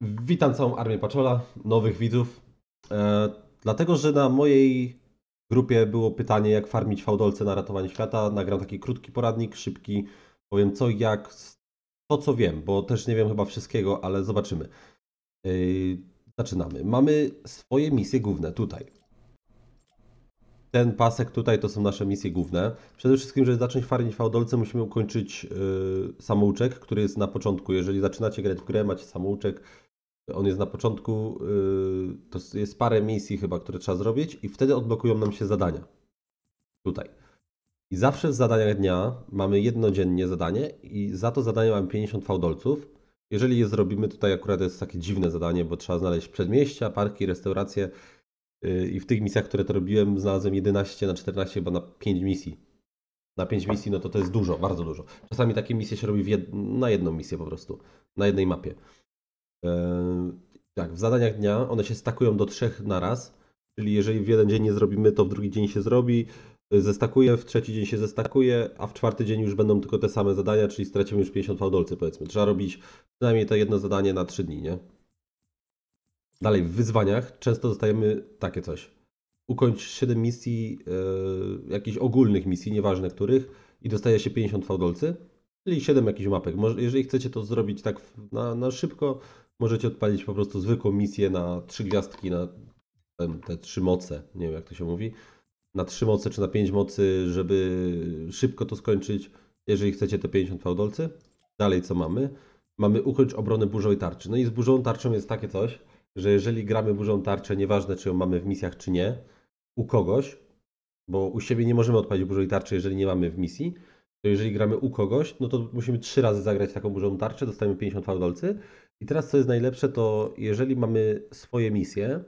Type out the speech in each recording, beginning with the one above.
Witam całą armię Paczola, nowych widzów. E, dlatego, że na mojej grupie było pytanie, jak farmić fałdolce na ratowanie świata. Nagram taki krótki poradnik, szybki. Powiem co, jak, to co wiem, bo też nie wiem chyba wszystkiego, ale zobaczymy. E, zaczynamy. Mamy swoje misje główne tutaj. Ten pasek tutaj to są nasze misje główne. Przede wszystkim, żeby zacząć farmić fałdolce, musimy ukończyć yy, samouczek, który jest na początku. Jeżeli zaczynacie grać w grę, macie samouczek, on jest na początku, y, to jest parę misji chyba, które trzeba zrobić i wtedy odblokują nam się zadania. Tutaj. I zawsze w zadaniach dnia mamy jednodziennie zadanie i za to zadanie mamy 50 fałdolców. Jeżeli je zrobimy, tutaj akurat jest takie dziwne zadanie, bo trzeba znaleźć przedmieścia, parki, restauracje y, i w tych misjach, które to robiłem, znalazłem 11 na 14, chyba na 5 misji. Na 5 misji, no to to jest dużo, bardzo dużo. Czasami takie misje się robi jed... na jedną misję po prostu, na jednej mapie. E, tak, w zadaniach dnia one się stakują do trzech naraz, czyli jeżeli w jeden dzień nie zrobimy, to w drugi dzień się zrobi, e, zestakuje, w trzeci dzień się zestakuje, a w czwarty dzień już będą tylko te same zadania, czyli stracimy już 50 fałdolcy powiedzmy. Trzeba robić przynajmniej to jedno zadanie na trzy dni, nie? Dalej, w wyzwaniach często dostajemy takie coś. Ukończ 7 misji, yy, jakichś ogólnych misji, nieważne których, i dostaje się 50 fałdolcy, czyli 7 jakichś mapek. Może, jeżeli chcecie to zrobić tak na, na szybko, możecie odpalić po prostu zwykłą misję na trzy gwiazdki, na te trzy moce, nie wiem jak to się mówi, na trzy moce czy na pięć mocy, żeby szybko to skończyć, jeżeli chcecie te 50 fałdolcy. Dalej co mamy? Mamy ukończ obronę burzą i tarczy. No i z burzą tarczą jest takie coś, że jeżeli gramy burzą tarczę, nieważne czy ją mamy w misjach czy nie, u kogoś, bo u siebie nie możemy odpalić burzą i tarczy, jeżeli nie mamy w misji, jeżeli gramy u kogoś, no to musimy trzy razy zagrać taką burzą tarczę, dostajemy 50 fardolcy. I teraz co jest najlepsze, to jeżeli mamy swoje misje,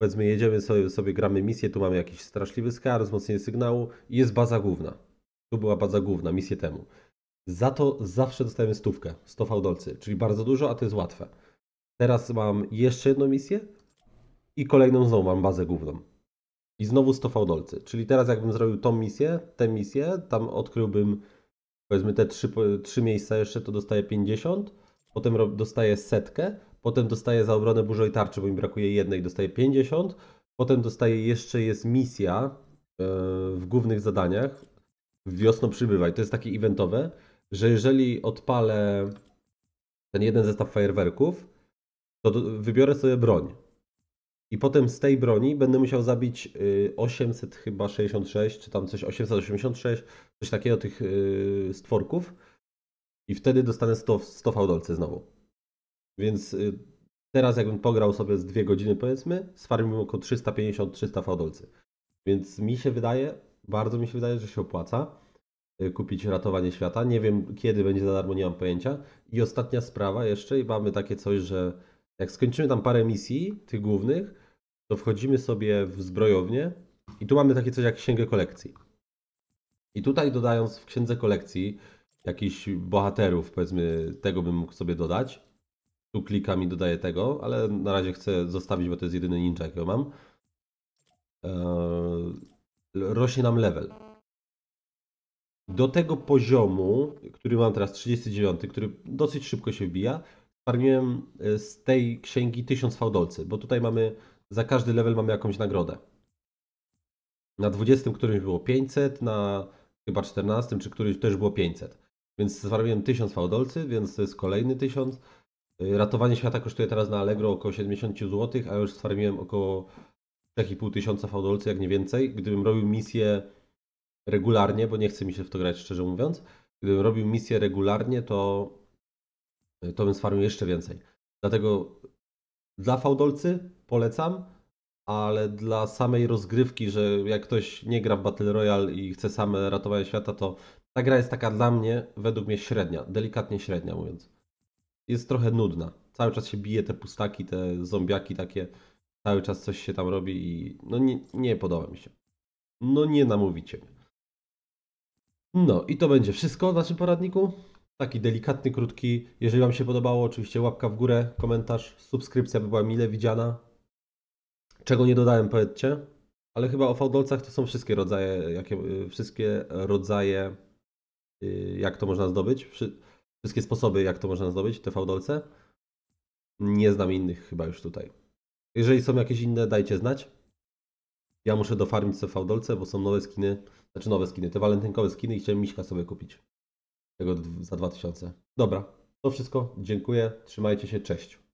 powiedzmy jedziemy sobie, sobie gramy misję, tu mamy jakiś straszliwy skar, wzmocnienie sygnału i jest baza główna. Tu była baza główna, misję temu. Za to zawsze dostajemy stówkę, 100 fałdolcy, czyli bardzo dużo, a to jest łatwe. Teraz mam jeszcze jedną misję i kolejną znowu mam bazę główną. I znowu 100 fałdolcy. Czyli teraz jakbym zrobił tą misję, tę misję, tam odkryłbym powiedzmy te 3, 3 miejsca jeszcze, to dostaję 50, potem dostaję setkę, potem dostaję za obronę burzy i tarczy, bo mi brakuje jednej, dostaję 50, potem dostaję jeszcze jest misja e, w głównych zadaniach, wiosną przybywaj, to jest takie eventowe, że jeżeli odpalę ten jeden zestaw fajerwerków, to wybiorę sobie broń. I potem z tej broni będę musiał zabić 800 y, chyba 66, czy tam coś 886, coś takiego tych y, stworków. I wtedy dostanę 100, 100 fałdolce znowu. Więc y, teraz jakbym pograł sobie z dwie godziny powiedzmy, sfarmił około 350-300 fałdolcy. Więc mi się wydaje, bardzo mi się wydaje, że się opłaca kupić Ratowanie Świata. Nie wiem kiedy będzie za darmo, nie mam pojęcia. I ostatnia sprawa jeszcze, i mamy takie coś, że jak skończymy tam parę misji, tych głównych, to wchodzimy sobie w zbrojownię i tu mamy takie coś jak księgę kolekcji. I tutaj dodając w księdze kolekcji jakichś bohaterów, powiedzmy, tego bym mógł sobie dodać. Tu klikam i dodaję tego, ale na razie chcę zostawić, bo to jest jedyny ninja, jakiego mam. Eee, rośnie nam level. Do tego poziomu, który mam teraz 39, który dosyć szybko się wbija, farmiłem e, z tej księgi 1000 fałdolcy, bo tutaj mamy, za każdy level mamy jakąś nagrodę. Na 20 którymś było 500, na chyba 14 czy któryś też było 500. Więc zwarłem 1000 fałdolcy, więc to jest kolejny 1000. E, ratowanie świata kosztuje teraz na Allegro około 70 zł, a już zwarmiłem około 3500 tysiąca fałdolcy, jak nie więcej. Gdybym robił misję regularnie, bo nie chce mi się w to grać szczerze mówiąc, gdybym robił misję regularnie, to Y, to bym sfarmił jeszcze więcej. Dlatego dla fałdolcy polecam, ale dla samej rozgrywki, że jak ktoś nie gra w Battle Royale i chce same ratowanie świata, to ta gra jest taka dla mnie, według mnie średnia, delikatnie średnia mówiąc. Jest trochę nudna. Cały czas się bije te pustaki, te zombiaki takie, cały czas coś się tam robi i no nie, nie podoba mi się. No nie namówicie mnie. No i to będzie wszystko w naszym poradniku. Taki delikatny, krótki. Jeżeli Wam się podobało, oczywiście łapka w górę, komentarz, subskrypcja by była mile widziana. Czego nie dodałem, powiedzcie. Ale chyba o fałdolcach to są wszystkie rodzaje, jakie, y, wszystkie rodzaje, y, jak to można zdobyć. Wszystkie sposoby, jak to można zdobyć, te fałdolce. Nie znam innych chyba już tutaj. Jeżeli są jakieś inne, dajcie znać. Ja muszę dofarmić sobie fałdolce, bo są nowe skiny, znaczy nowe skiny, te walentynkowe skiny i chciałem miśka sobie kupić tego za 2000. Dobra, to wszystko. Dziękuję. Trzymajcie się. Cześć.